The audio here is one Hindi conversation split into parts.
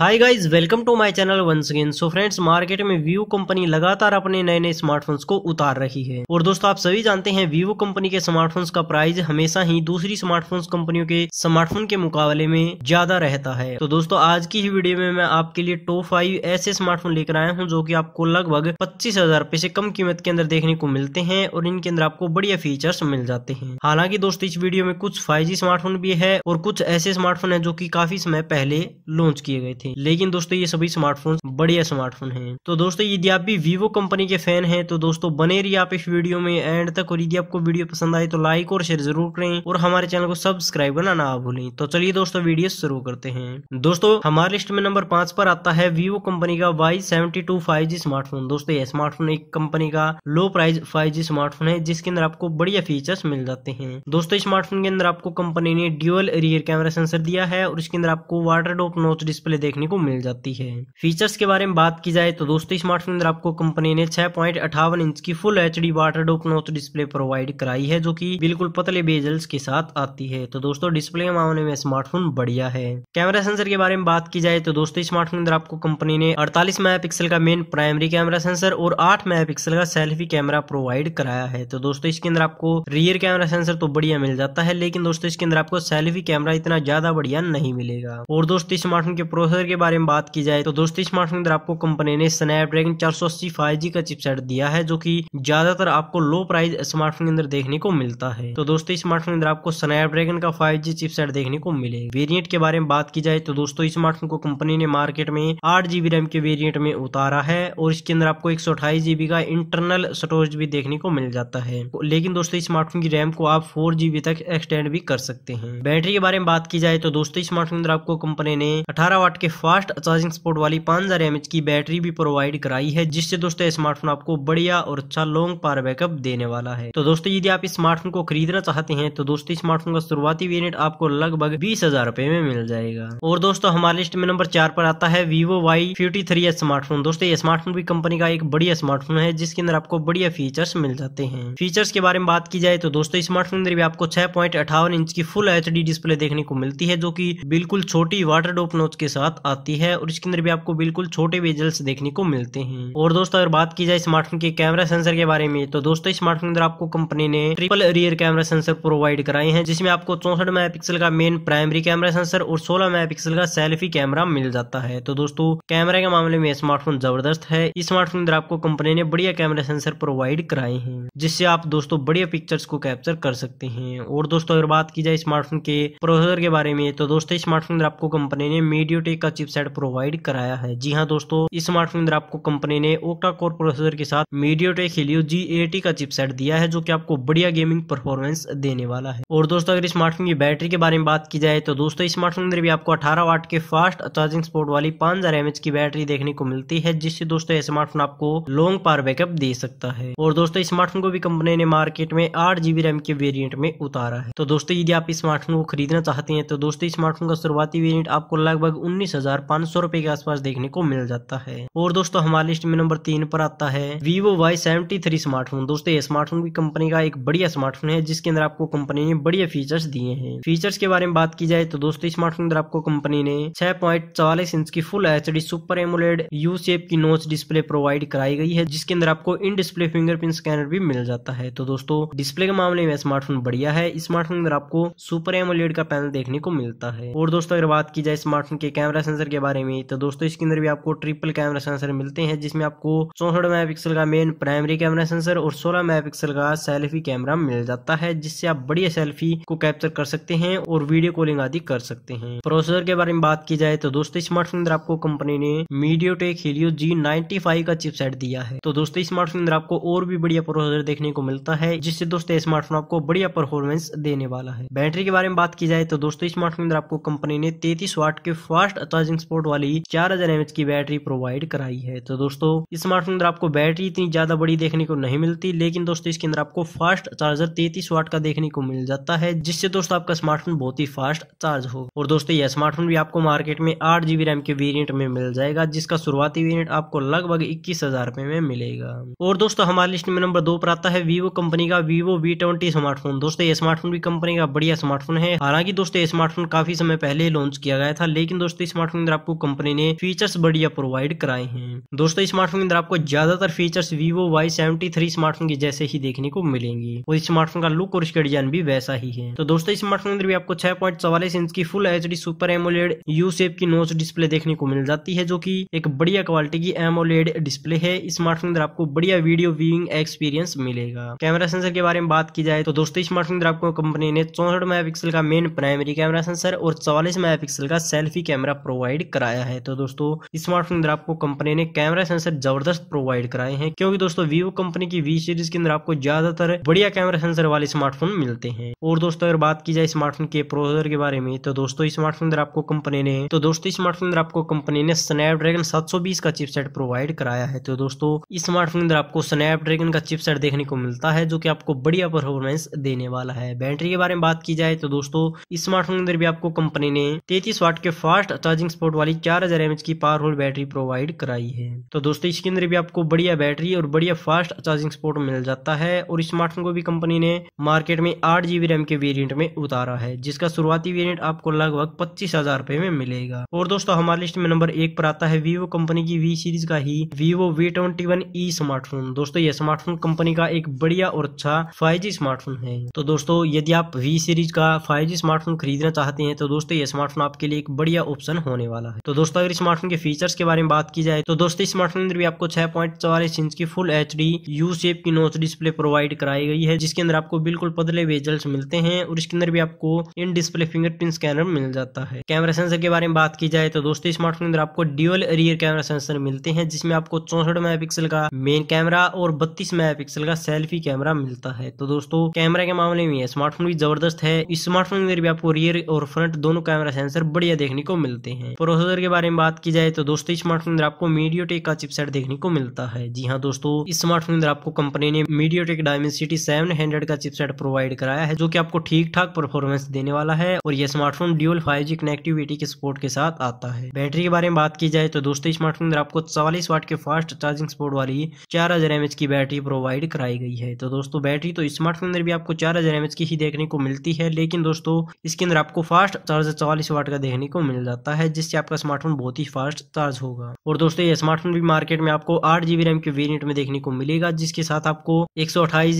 hi guys welcome to my channel once again so friends market में वीवो कंपनी लगातार अपने नए नए स्मार्टफोन्स को उतार रही है और दोस्तों आप सभी जानते हैं वीवो कंपनी के स्मार्टफोन्स का प्राइस हमेशा ही दूसरी स्मार्टफोन्स कंपनियों के स्मार्टफोन के मुकाबले में ज्यादा रहता है तो दोस्तों आज की ही वीडियो में मैं आपके लिए टॉप फाइव ऐसे स्मार्टफोन लेकर आया हूँ जो की आपको लगभग पच्चीस हजार से कम कीमत के अंदर देखने को मिलते हैं और इनके अंदर आपको बढ़िया फीचर्स मिल जाते हैं हालांकि दोस्तों इस वीडियो में कुछ फाइव स्मार्टफोन भी है और कुछ ऐसे स्मार्टफोन है जो की काफी समय पहले लॉन्च किए गए थे लेकिन दोस्तों ये सभी स्मार्टफोन बढ़िया स्मार्टफोन है तो दोस्तों यदि आप भी वीवो कंपनी के फैन है तो दोस्तों बने रही आप इस वीडियो में एंड तक और यदि आपको वीडियो पसंद आए तो लाइक और शेयर जरूर करें और हमारे चैनल को सब्सक्राइब करना ना भूलें तो चलिए दोस्तों वीडियो शुरू करते हैं दोस्तों हमारे लिस्ट में नंबर पांच पर आता है वीवो कंपनी का Y seventy two five G smartphone दोस्तों यह स्मार्टफोन एक कंपनी का low price five G smartphone है जिसके अंदर आपको बढ़िया फीचर्स मिल जाते हैं दोस्तों स्मार्टफोन के अंदर आपको कंपनी ने ड्यूअल रियर कैमरा सेंसर दिया है और इसके अंदर आपको वाटर डोप नोच डिस्प्ले देखने को मिल जाती है फीचर्स के बारे में बात की जाए तो दोस्तों स्मार्टफोन अंदर आपको कंपनी ने छह पॉइंट अठावन इंच की full H D water drop display provide कराई है जो की बिल्कुल पतले बेजल्स के साथ आती है तो दोस्तों डिस्प्ले मामले में स्मार्टफोन बढ़िया है कैमरा सेंसर के बारे में बात की जाए तो दोस्तों स्मार्टफोन अंदर आपको कंपनी ने अड़तालीस मेगा का मेन प्राइमरी कैमरा सेंसर और आठ मेगा का सेल्फी कैमरा प्रोवाइड कराया है तो दोस्तों इसके अंदर आपको रियर कैमरा सेंसर तो बढ़िया मिल जाता है लेकिन दोस्तों इसके अंदर आपको सेल्फी कैमरा इतना ज्यादा बढ़िया नहीं मिलेगा और दोस्तों स्मार्टफोन के प्रोसेसर प्रोसेसर के बारे में बात की जाए तो दोस्तों स्मार्टफोन के अंदर आपको कंपनी ने स्नैपड्रैगन चार सौ अस्सी फाइव जी का चिपसेट दिया है जो की ज्यादातर आपको लो प्राइस स्मार्टफोन के अंदर देखने को मिलता है तो दोस्तों स्मार्टफोन के अंदर आपको स्नैपड्रैगन का फाइव जी चिपसेट देखने को मिले वेरियंट के बारे में बात की जाए तो दोस्तों स्मार्टफोन को कंपनी ने मार्केट में आठ जीबी रैम के वेरियंट में उतारा है और इसके अंदर आपको एक सौ अठाईस जीबी का इंटरनल स्टोरेज भी देखने को मिल जाता है लेकिन दोस्तों स्मार्टफोन की रैम को आप फोर जीबी तक एक्सटेंड भी कर सकते हैं बैटरी के बारे में बात की जाए तो दोस्तों स्मार्टफोन के अंदर आपको कंपनी ने अठारह वाट के फास्ट चार्जिंग सपोर्ट वाली पाँच हज़ार एम की बैटरी भी प्रोवाइड कराई है जिससे दोस्तों स्मार्टफोन आपको बढ़िया और अच्छा लॉन्ग पावर बैकअप देने वाला है तो दोस्तों यदि आप इस स्मार्टफोन को खरीदना चाहते हैं तो दोस्तों स्मार्टफोन का शुरुआती वेरियंट आपको लगभग बीस हजार रुपए में मिल जाएगा और दोस्तों हमारे लिस्ट में नंबर चार पर आता है Vivo Y fifty three smartphone दोस्तों ये स्मार्टफोन भी कंपनी का एक बढ़िया स्मार्टफोन है जिसके अंदर आपको बढ़िया फीचर्स मिल जाते हैं फीचर्स के बारे में बात की जाए तो दोस्तों स्मार्टफोन अंदर भी आपको छह इंच की फुल एच डिस्प्ले देखने को मिलती है जो की बिल्कुल छोटी वाटर डोप नोच के साथ आती है और इसके अंदर भी आपको बिल्कुल छोटे वेजल्स देखने को मिलते हैं और दोस्तों अगर बात की जाए स्मार्टफोन के कैमरा सेंसर के बारे में तो दोस्तों स्मार्टफोन अंदर आपको कंपनी ने triple rear camera sensor provide कराए हैं जिसमें आपको चौसठ मेगा का मेन प्राइमरी कैमरा सेंसर और सोलह मेगा का सेल्फी कैमरा मिल जाता है तो दोस्तों कैमरा के मामले में स्मार्टफोन जबरदस्त है इस स्मार्टफोन अंदर आपको कंपनी ने बढ़िया कैमरा सेंसर प्रोवाइड कराए हैं जिससे आप दोस्तों बढ़िया पिक्चर्स को कैप्चर कर सकते हैं और दोस्तों अगर बात की जाए स्मार्टफोन के प्रोसेसर के बारे में तो दोस्तों स्मार्टफोन अंदर आपको कंपनी ने मीडियो का चिपसेट प्रोवाइड कराया है जी हाँ दोस्तों इस स्मार्टफोन अंदर आपको कंपनी ने ओक्टा कोर प्रोसेसर के साथ MediaTek Helio G eighty का चिपसेट दिया है जो की आपको बढ़िया गेमिंग परफॉर्मेंस देने वाला है और दोस्तों अगर स्मार्टफोन की बैटरी के बारे में बात की जाए तो दोस्तों स्मार्टफोन अंदर भी आपको अठारह वाट के फास्ट चार्जिंग स्पोर्ट वाली पांच हजार की बैटरी देखने को मिलती है जिससे दोस्तों स्मार्टफोन आपको लॉन्ग पावर बैकअप दे सकता है और दोस्तों स्मार्टफोन को भी कंपनी ने मार्केट में आठ जीबी रैम के वेरिएंट में उतारा है तो दोस्तों यदि आप स्मार्टफोन को खरीदना चाहते हैं तो दोस्तों स्मार्टफोन का शुरुआती वेरिएंट आपको लगभग उन्नीस हजार सौ रूपए के आसपास देखने को मिल जाता है और दोस्तों हमारी लिस्ट में नंबर तीन पर आता है Vivo Y seventy three smartphone दोस्तों ये स्मार्टफोन की कंपनी का एक बढ़िया स्मार्टफोन है जिसके अंदर आपको कंपनी ने बढ़िया फीचर्स दिए हैं फीचर्स के बारे में बात की जाए तो दोस्तों स्मार्टफोन अंदर आपको कंपनी ने छह पॉइंट चालीस इंच की full H D super AMOLED U shape की नोच डिस्प्ले प्रोवाइड कराई गई है जिसके अंदर आपको इन डिस्प्ले फिंगरप्रिंट स्कैनर भी मिल जाता है तो दोस्तों डिस्प्ले के मामले में स्मार्टफोन बढ़िया है स्मार्टफोन अंदर आपको सुपर एमोलेड का पैनल देखने को मिलता है और दोस्तों अगर बात की जाए स्मार्टफोन के कैमरा सेंसर के बारे में तो दोस्तों इसके अंदर भी आपको ट्रिपल कैमरा सेंसर मिलते हैं जिसमें आपको चौसठ मेगा का मेन प्राइमरी कैमरा सेंसर और सोलह मेगा का सेल्फी कैमरा मिल जाता है जिससे आप बढ़िया सेल्फी को कैप्चर कर सकते हैं और वीडियो कॉलिंग आदि कर सकते हैं प्रोसेसर के बारे में बात की जाए तो दोस्तों स्मार्टफोन अंदर आपको कंपनी ने MediaTek G ninety five का चिपसेट दिया है तो दोस्तों स्मार्टफोन अंदर आपको और भी बढ़िया प्रोसेसर देखने को मिलता है जिससे दोस्तों स्मार्टफोन आपको बढ़िया परफॉर्मेंस देने वाला है बैटरी के बारे में बात की जाए तो दोस्तों स्मार्टफोन अंदर आपको कंपनी ने तेतीस वाट के फास्ट चार्जिंग स्पोर्ट वाली चार हजार की बैटरी प्रोवाइड कराई है तो दोस्तों इस स्मार्टफोन अंदर आपको बैटरी इतनी ज्यादा बड़ी देखने को नहीं मिलती लेकिन दोस्तों इसके अंदर आपको फास्ट चार्जर तैतीस वाट का देखने को मिल जाता है जिससे दोस्तों आपका स्मार्टफोन बहुत ही फास्ट चार्ज हो और दोस्तों यह स्मार्टफोन भी आपको मार्केट में आठ जीबी रैम के वेरियंट में मिल जाएगा जिसका शुरुआती वेरियंट आपको लगभग इक्कीस हजार रुपए में मिलेगा और दोस्तों हमारे लिस्ट में नंबर दो पर आता है वीवो कंपनी का वीवो वी ट्वेंटी स्मार्टफोन दोस्तों ये स्मार्टफोन भी कंपनी का बढ़िया स्मार्टफोन है हालांकि दोस्तों ये स्मार्टफोन काफी समय पहले लॉन्च किया गया था लेकिन दोस्तों स्मार्टफोन अंदर आपको कंपनी ने फीचर्स बढ़िया प्रोवाइड कराए हैं दोस्तों स्मार्टफोन के अंदर आपको ज्यादातर features Vivo Y seventy three smartphone के जैसे ही देखने को मिलेंगे और स्मार्टफोन का लुक और इसका डिजाइन भी वैसा ही है तो दोस्तों स्मार्टफोन अंदर भी आपको छह पॉइंट चवालीस इंच की full H D super AMOLED U shape की नोच डिस्प्ले देखने को मिल जाती है जो की एक बढ़िया क्वालिटी की एमोलेड डिस्प्ले है स्मार्टफोन अंदर आपको बढ़िया वीडियो व्यूइंग एक्सपीरियंस मिलेगा कैमरा सेंसर के बारे में बात की जाए तो दोस्तों स्मार्टफोन अंदर आपको कंपनी ने चौसठ मेगा का मेन प्राइमरी कैमरा सेंसर और चौवालीस मेगा का सेल्फी कैमरा प्रोवाइड कराया है तो दोस्तों स्मार्टफोन अंदर आपको कंपनी ने कैमरा सेंसर जबरदस्त प्रोवाइड कराए हैं क्योंकि दोस्तों वीवो कंपनी की वी सीरीज के अंदर आपको ज्यादातर बढ़िया कैमरा सेंसर वाले स्मार्टफोन मिलते हैं और दोस्तों अगर बात की जाए स्मार्टफोन के प्रोसेसर के बारे में तो दोस्तों स्मार्टफोन अंदर आपको कंपनी ने तो दोस्तों स्मार्टफोन अंदर आपको कंपनी ने स्नैपड्रैगन 720 का चिपसेट प्रोवाइड कराया है तो दोस्तों इस स्मार्टफोन अंदर आपको स्नैपड्रैगन का चिपसेट देखने को मिलता है जो कि आपको बढ़िया परफॉर्मेंस देने वाला है बैटरी के बारे में बात की जाए तो दोस्तों स्मार्टफोन स्मार्टफोन अंदर भी आपको कंपनी ने तैतीस वाट के फास्ट चार्जिंग चार्जिंग स्पोर्ट वाली चार हजार एमएच की होल बैटरी प्रोवाइड कराई है तो दोस्तों इसके अंदर भी आपको बढ़िया बैटरी और बढ़िया फास्ट चार्जिंग स्पोर्ट मिल जाता है और स्मार्टफोन को भी कंपनी ने मार्केट में आठ जीबी रैम के वेरियंट में उतारा है जिसका शुरुआती वेरियंट आपको लगभग पच्चीस हजार में मिलेगा और दोस्तों हमारे लिस्ट में नंबर एक पर आता है वीवो कंपनी की वी सीरीज का ही Vivo V twenty one E smartphone दोस्तों यह स्मार्टफोन कंपनी का एक बढ़िया और अच्छा फाइव स्मार्टफोन है तो दोस्तों यदि आप वी सीरीज का फाइव स्मार्टफोन खरीदना चाहते हैं तो दोस्तों यह स्मार्टफोन आपके लिए एक बढ़िया ऑप्शन हो होने वाला है तो दोस्तों अगर स्मार्टफोन के फीचर्स के बारे में बात की जाए तो दोस्तों स्मार्टफोन अंदर भी आपको छह पॉइंट चौवालीस इंच की full H D U shape की नोच डिस्प्ले प्रोवाइड कराई गई है जिसके अंदर आपको बिल्कुल पदले वेजल्स मिलते हैं और इसके अंदर भी आपको इन डिस्प्ले फिंगरप्रिंट स्कैनर मिल जाता है कैमरा सेंसर के बारे में बात की जाए तो दोस्तों स्मार्टफोन अंदर आपको ड्यूअल रियर कैमरा सेंसर मिलते हैं जिसमें आपको चौसठ मेगापिक्सल का मेन कैमरा और बत्तीस मेगापिक्सल का सेल्फी कैमरा मिलता है तो दोस्तों कैमरा के मामले में स्मार्टफोन भी जबरदस्त है इस स्मार्टफोन अंदर भी आपको रियर और फ्रंट दोनों कैमरा सेंसर बढ़िया देखने को मिलते हैं है प्रोसेसर के बारे में बात की जाए तो दोस्तों स्मार्टफोन अंदर आपको मीडियो का चिपसेट देखने को मिलता है जी हाँ दोस्तों इस स्मार्टफोन अंदर आपको कंपनी ने मीडियो टेक डायमेंसिटी सेवन का चिपसेट प्रोवाइड कराया है जो की आपको ठीक ठाक परफॉर्मेंस देने वाला है और यह स्मार्टफोन ड्यूल फाइव कनेक्टिविटी के सपोर्ट के साथ आता है बैटरी के बारे में बात की जाए तो दोस्तों स्मार्टफोन अंदर आपको चालीस वाट के फास्ट चार्जिंग सपोर्ट वाली चार हजार की बैटरी प्रोवाइड कराई गई है तो दोस्तों बैटरी तो स्मार्टफोन अंदर भी आपको चार हजार की ही देखने को मिलती है लेकिन दोस्तों इसके अंदर आपको फास्ट चार्जर चौवालीस वाट का देखने को मिल जाता है जिससे आपका स्मार्टफोन बहुत ही फास्ट चार्ज होगा और दोस्तों ये स्मार्टफोन भी मार्केट में आपको आठ जीबी रैम के वेरियंट में देखने को मिलेगा जिसके साथ आपको एक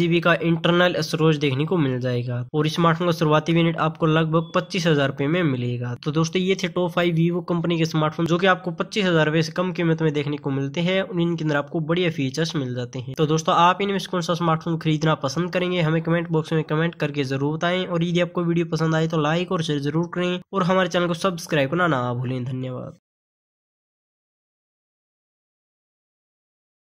जीबी का इंटरनल स्टोरेज देखने को मिल जाएगा और स्मार्टफोन का शुरुआती वेरियंट आपको लगभग पच्चीस हजार रुपए में मिलेगा तो दोस्तों ये थे टॉप फाइव वीवो कंपनी के स्मार्टफोन जो की आपको पच्चीस हजार रुपए से कम कीमत में देखने को मिलते हैं इनके अंदर आपको बढ़िया फीचर्स मिल जाते हैं तो दोस्तों आप इनमें कौन सा स्मार्टफोन खरीदना पसंद करेंगे हमें कमेंट बॉक्स में कमेंट करके जरूर बताएं और यदि आपको वीडियो पसंद आए तो लाइक और शेयर जरूर करें और हमारे चैनल को सब्सक्राइब करना ना भूलें भूलें धन्यवाद